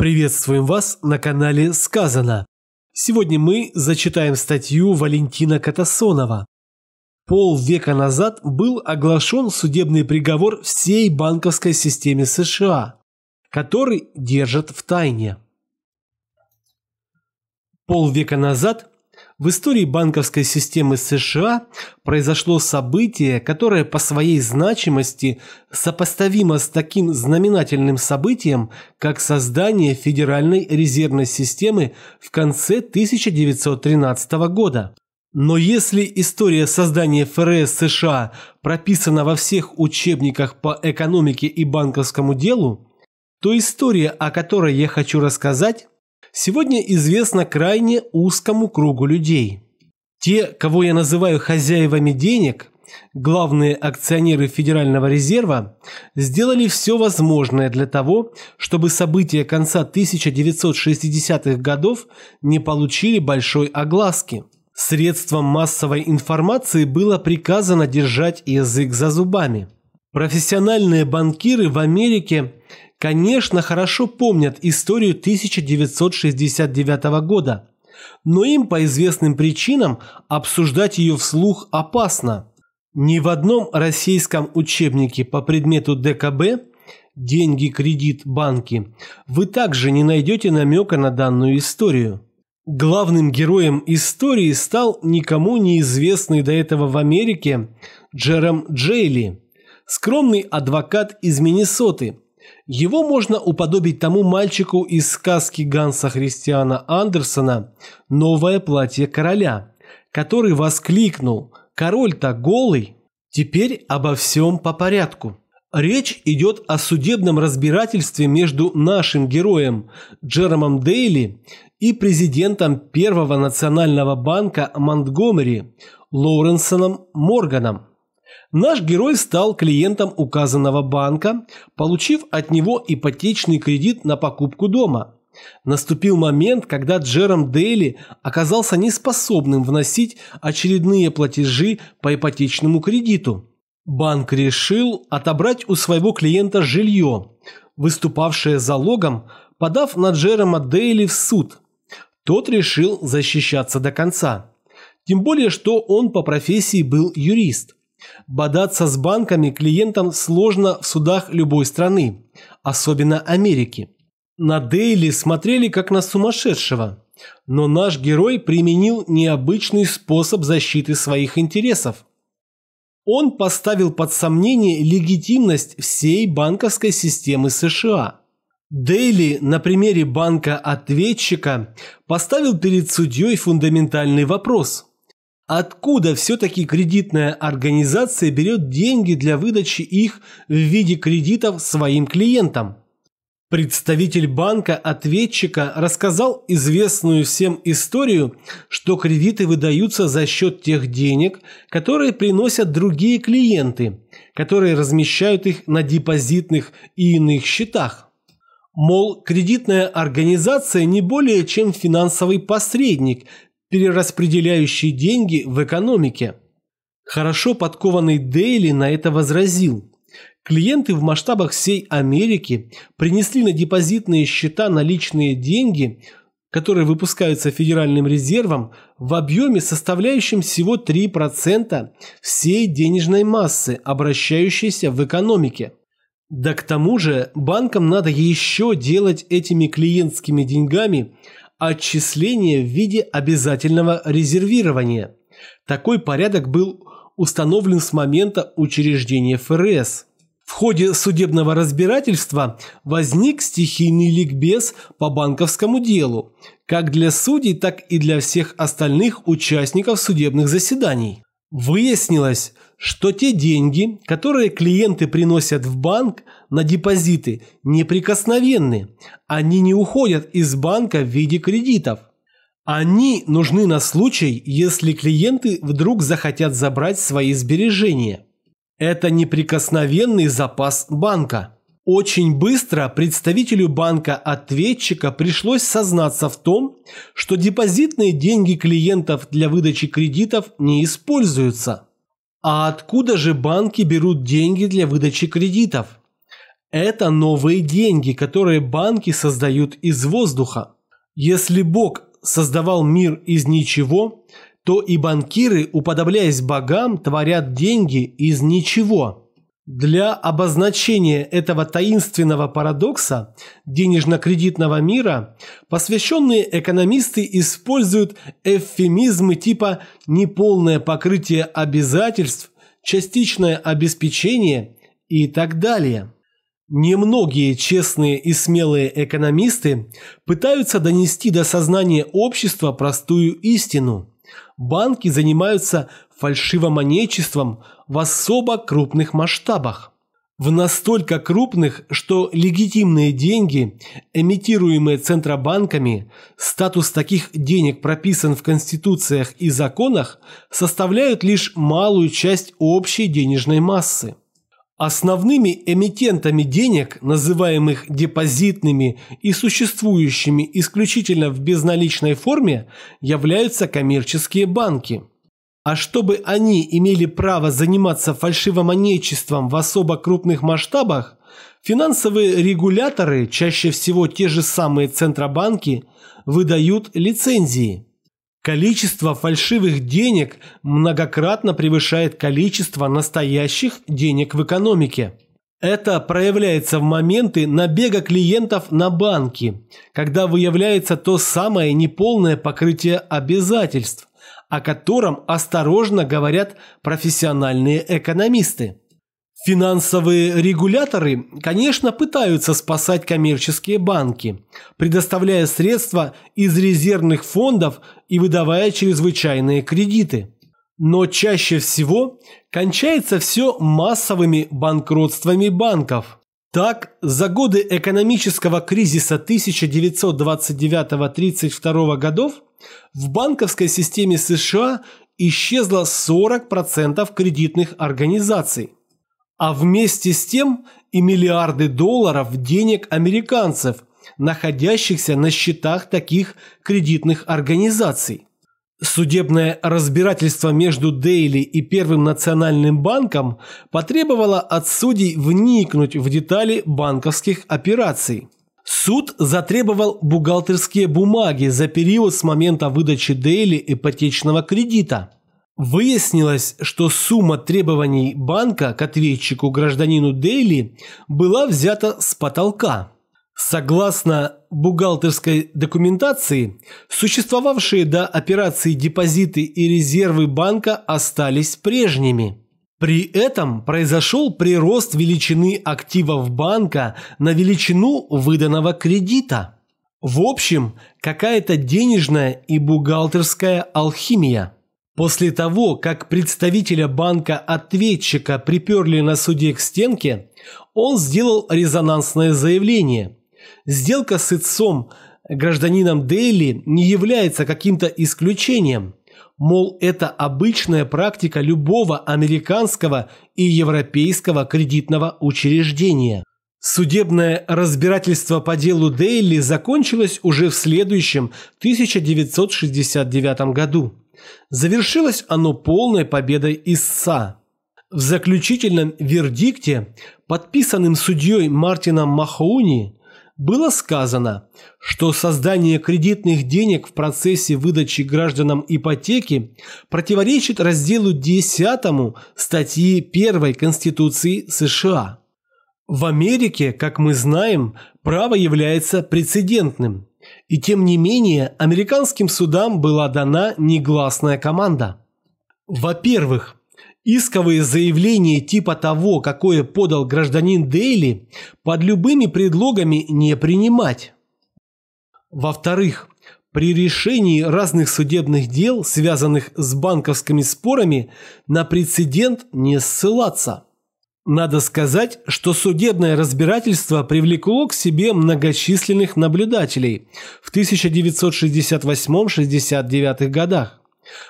Приветствуем вас на канале «Сказано». Сегодня мы зачитаем статью Валентина Катасонова. Полвека назад был оглашен судебный приговор всей банковской системе США, который держат в тайне. Полвека назад в истории банковской системы США произошло событие, которое по своей значимости сопоставимо с таким знаменательным событием, как создание Федеральной резервной системы в конце 1913 года. Но если история создания ФРС США прописана во всех учебниках по экономике и банковскому делу, то история, о которой я хочу рассказать, сегодня известна крайне узкому кругу людей. Те, кого я называю хозяевами денег, главные акционеры Федерального резерва, сделали все возможное для того, чтобы события конца 1960-х годов не получили большой огласки. Средством массовой информации было приказано держать язык за зубами. Профессиональные банкиры в Америке конечно, хорошо помнят историю 1969 года, но им по известным причинам обсуждать ее вслух опасно. Ни в одном российском учебнике по предмету ДКБ «Деньги, кредит, банки» вы также не найдете намека на данную историю. Главным героем истории стал никому неизвестный до этого в Америке Джером Джейли, скромный адвокат из Миннесоты – его можно уподобить тому мальчику из сказки Ганса Христиана Андерсона «Новое платье короля», который воскликнул «Король-то голый!» Теперь обо всем по порядку. Речь идет о судебном разбирательстве между нашим героем Джеромом Дейли и президентом Первого национального банка Монтгомери Лоуренсоном Морганом. Наш герой стал клиентом указанного банка, получив от него ипотечный кредит на покупку дома. Наступил момент, когда Джером Дейли оказался неспособным вносить очередные платежи по ипотечному кредиту. Банк решил отобрать у своего клиента жилье, выступавшее залогом, подав на Джерома Дейли в суд. Тот решил защищаться до конца. Тем более, что он по профессии был юрист – Бодаться с банками клиентам сложно в судах любой страны, особенно Америки. На Дейли смотрели как на сумасшедшего. Но наш герой применил необычный способ защиты своих интересов. Он поставил под сомнение легитимность всей банковской системы США. Дейли на примере банка-ответчика поставил перед судьей фундаментальный вопрос – Откуда все-таки кредитная организация берет деньги для выдачи их в виде кредитов своим клиентам? Представитель банка-ответчика рассказал известную всем историю, что кредиты выдаются за счет тех денег, которые приносят другие клиенты, которые размещают их на депозитных и иных счетах. Мол, кредитная организация не более чем финансовый посредник, перераспределяющий деньги в экономике. Хорошо подкованный Дейли на это возразил. Клиенты в масштабах всей Америки принесли на депозитные счета наличные деньги, которые выпускаются Федеральным резервом, в объеме, составляющем всего 3% всей денежной массы, обращающейся в экономике. Да к тому же банкам надо еще делать этими клиентскими деньгами – отчисление в виде обязательного резервирования. Такой порядок был установлен с момента учреждения ФРС. В ходе судебного разбирательства возник стихийный ликбез по банковскому делу, как для судей, так и для всех остальных участников судебных заседаний. Выяснилось, что те деньги, которые клиенты приносят в банк, на депозиты неприкосновенны. Они не уходят из банка в виде кредитов. Они нужны на случай, если клиенты вдруг захотят забрать свои сбережения. Это неприкосновенный запас банка. Очень быстро представителю банка-ответчика пришлось сознаться в том, что депозитные деньги клиентов для выдачи кредитов не используются. А откуда же банки берут деньги для выдачи кредитов? Это новые деньги, которые банки создают из воздуха. Если Бог создавал мир из ничего, то и банкиры, уподобляясь богам, творят деньги из ничего. Для обозначения этого таинственного парадокса денежно-кредитного мира посвященные экономисты используют эвфемизмы типа «неполное покрытие обязательств», «частичное обеспечение» и так далее. Немногие честные и смелые экономисты пытаются донести до сознания общества простую истину. Банки занимаются фальшивомонечеством в особо крупных масштабах. В настолько крупных, что легитимные деньги, эмитируемые Центробанками, статус таких денег прописан в конституциях и законах, составляют лишь малую часть общей денежной массы. Основными эмитентами денег, называемых депозитными и существующими исключительно в безналичной форме, являются коммерческие банки. А чтобы они имели право заниматься фальшивомонечеством в особо крупных масштабах, финансовые регуляторы, чаще всего те же самые центробанки, выдают лицензии – Количество фальшивых денег многократно превышает количество настоящих денег в экономике. Это проявляется в моменты набега клиентов на банки, когда выявляется то самое неполное покрытие обязательств, о котором осторожно говорят профессиональные экономисты. Финансовые регуляторы, конечно, пытаются спасать коммерческие банки, предоставляя средства из резервных фондов и выдавая чрезвычайные кредиты. Но чаще всего кончается все массовыми банкротствами банков. Так, за годы экономического кризиса 1929-32 годов в банковской системе США исчезло 40% кредитных организаций а вместе с тем и миллиарды долларов денег американцев, находящихся на счетах таких кредитных организаций. Судебное разбирательство между Дейли и Первым национальным банком потребовало от судей вникнуть в детали банковских операций. Суд затребовал бухгалтерские бумаги за период с момента выдачи Дейли ипотечного кредита – Выяснилось, что сумма требований банка к ответчику гражданину Дейли была взята с потолка. Согласно бухгалтерской документации, существовавшие до операции депозиты и резервы банка остались прежними. При этом произошел прирост величины активов банка на величину выданного кредита. В общем, какая-то денежная и бухгалтерская алхимия. После того, как представителя банка-ответчика приперли на суде к стенке, он сделал резонансное заявление. Сделка с ИЦом, гражданином Дейли, не является каким-то исключением. Мол, это обычная практика любого американского и европейского кредитного учреждения. Судебное разбирательство по делу Дейли закончилось уже в следующем 1969 году. Завершилось оно полной победой Иса. В заключительном вердикте, подписанном судьей Мартином Махоуни, было сказано, что создание кредитных денег в процессе выдачи гражданам ипотеки противоречит разделу 10 статьи 1 Конституции США. В Америке, как мы знаем, право является прецедентным. И тем не менее, американским судам была дана негласная команда. Во-первых, исковые заявления типа того, какое подал гражданин Дейли, под любыми предлогами не принимать. Во-вторых, при решении разных судебных дел, связанных с банковскими спорами, на прецедент не ссылаться – надо сказать, что судебное разбирательство привлекло к себе многочисленных наблюдателей в 1968-69 годах.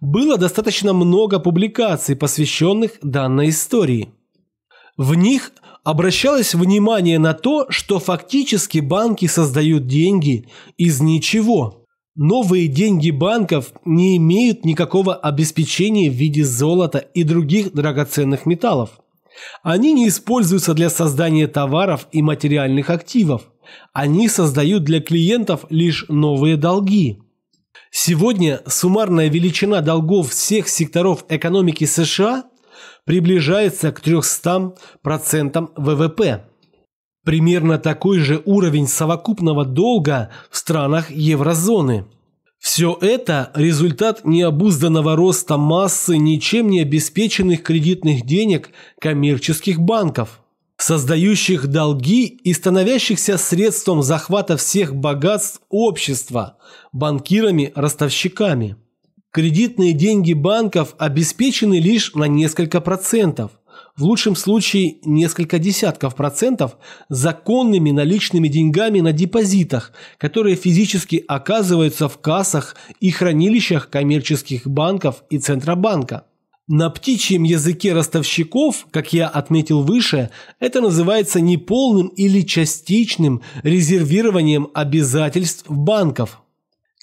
Было достаточно много публикаций, посвященных данной истории. В них обращалось внимание на то, что фактически банки создают деньги из ничего – Новые деньги банков не имеют никакого обеспечения в виде золота и других драгоценных металлов. Они не используются для создания товаров и материальных активов. Они создают для клиентов лишь новые долги. Сегодня суммарная величина долгов всех секторов экономики США приближается к 300% ВВП. Примерно такой же уровень совокупного долга в странах еврозоны – все это – результат необузданного роста массы ничем не обеспеченных кредитных денег коммерческих банков, создающих долги и становящихся средством захвата всех богатств общества банкирами-ростовщиками. Кредитные деньги банков обеспечены лишь на несколько процентов – в лучшем случае несколько десятков процентов законными наличными деньгами на депозитах, которые физически оказываются в кассах и хранилищах коммерческих банков и Центробанка. На птичьем языке ростовщиков, как я отметил выше, это называется неполным или частичным резервированием обязательств банков.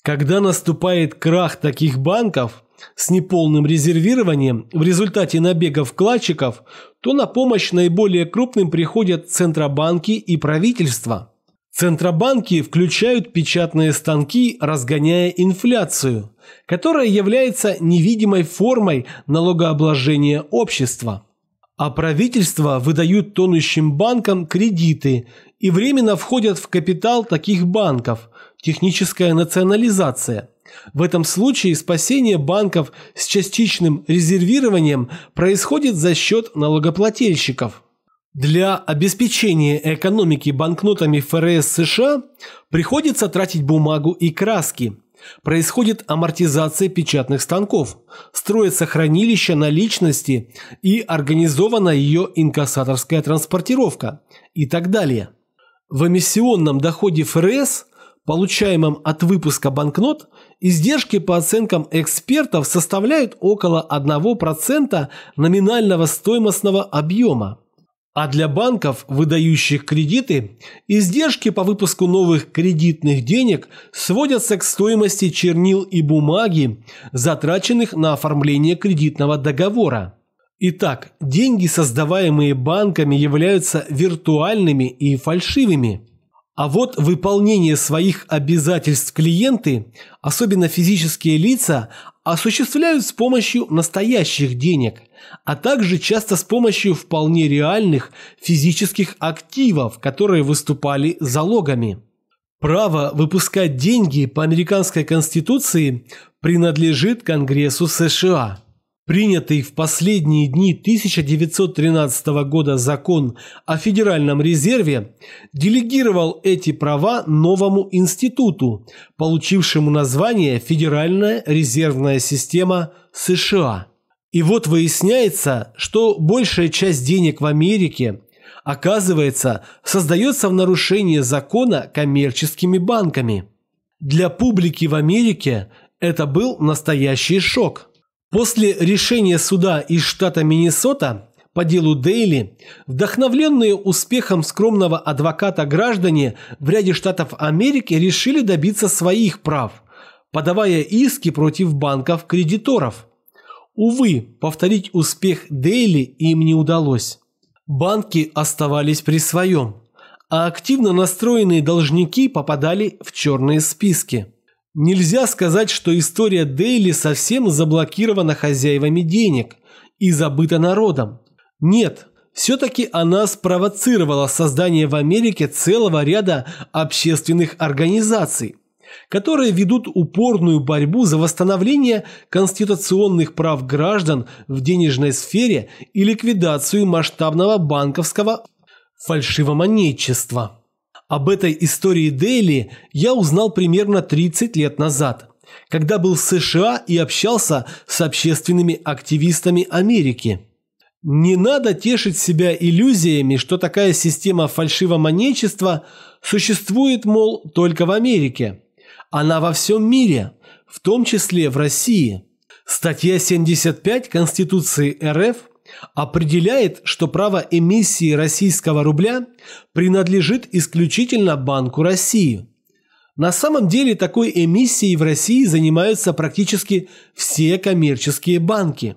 Когда наступает крах таких банков с неполным резервированием в результате набега вкладчиков, то на помощь наиболее крупным приходят центробанки и правительство. Центробанки включают печатные станки, разгоняя инфляцию, которая является невидимой формой налогообложения общества. А правительства выдают тонущим банкам кредиты и временно входят в капитал таких банков – техническая национализация. В этом случае спасение банков с частичным резервированием происходит за счет налогоплательщиков. Для обеспечения экономики банкнотами ФРС США приходится тратить бумагу и краски. Происходит амортизация печатных станков, строится хранилище наличности и организована ее инкассаторская транспортировка и так далее. В эмиссионном доходе ФРС Получаемым от выпуска банкнот, издержки по оценкам экспертов составляют около 1% номинального стоимостного объема. А для банков, выдающих кредиты, издержки по выпуску новых кредитных денег сводятся к стоимости чернил и бумаги, затраченных на оформление кредитного договора. Итак, деньги, создаваемые банками, являются виртуальными и фальшивыми – а вот выполнение своих обязательств клиенты, особенно физические лица, осуществляют с помощью настоящих денег, а также часто с помощью вполне реальных физических активов, которые выступали залогами. Право выпускать деньги по американской конституции принадлежит Конгрессу США. Принятый в последние дни 1913 года закон о Федеральном резерве делегировал эти права новому институту, получившему название Федеральная резервная система США. И вот выясняется, что большая часть денег в Америке, оказывается, создается в нарушении закона коммерческими банками. Для публики в Америке это был настоящий шок – После решения суда из штата Миннесота по делу Дейли, вдохновленные успехом скромного адвоката граждане в ряде штатов Америки решили добиться своих прав, подавая иски против банков-кредиторов. Увы, повторить успех Дейли им не удалось. Банки оставались при своем, а активно настроенные должники попадали в черные списки. Нельзя сказать, что история Дейли совсем заблокирована хозяевами денег и забыта народом. Нет, все-таки она спровоцировала создание в Америке целого ряда общественных организаций, которые ведут упорную борьбу за восстановление конституционных прав граждан в денежной сфере и ликвидацию масштабного банковского фальшивомонетчества. Об этой истории Дели я узнал примерно 30 лет назад, когда был в США и общался с общественными активистами Америки. Не надо тешить себя иллюзиями, что такая система фальшивомонечества существует, мол, только в Америке. Она во всем мире, в том числе в России. Статья 75 Конституции РФ определяет, что право эмиссии российского рубля принадлежит исключительно Банку России. На самом деле такой эмиссией в России занимаются практически все коммерческие банки.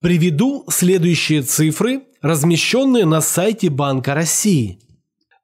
Приведу следующие цифры, размещенные на сайте Банка России –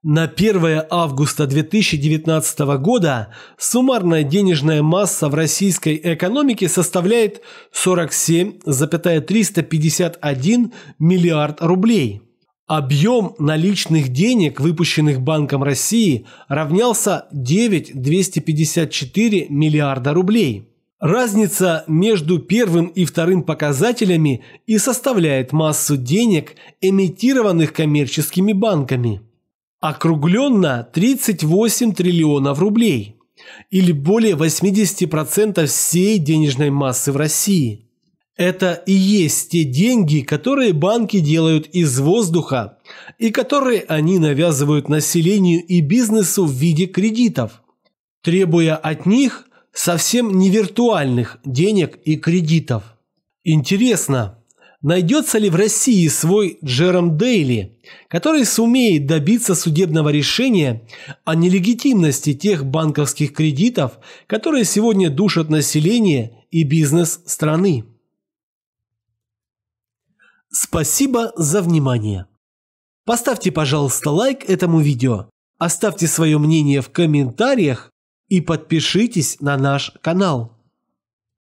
на 1 августа 2019 года суммарная денежная масса в российской экономике составляет 47,351 миллиард рублей. Объем наличных денег, выпущенных Банком России, равнялся 9,254 миллиарда рублей. Разница между первым и вторым показателями и составляет массу денег, эмитированных коммерческими банками – Округленно 38 триллионов рублей, или более 80% всей денежной массы в России. Это и есть те деньги, которые банки делают из воздуха и которые они навязывают населению и бизнесу в виде кредитов, требуя от них совсем не виртуальных денег и кредитов. Интересно, Найдется ли в России свой Джером Дейли, который сумеет добиться судебного решения о нелегитимности тех банковских кредитов, которые сегодня душат население и бизнес страны? Спасибо за внимание. Поставьте, пожалуйста, лайк этому видео, оставьте свое мнение в комментариях и подпишитесь на наш канал.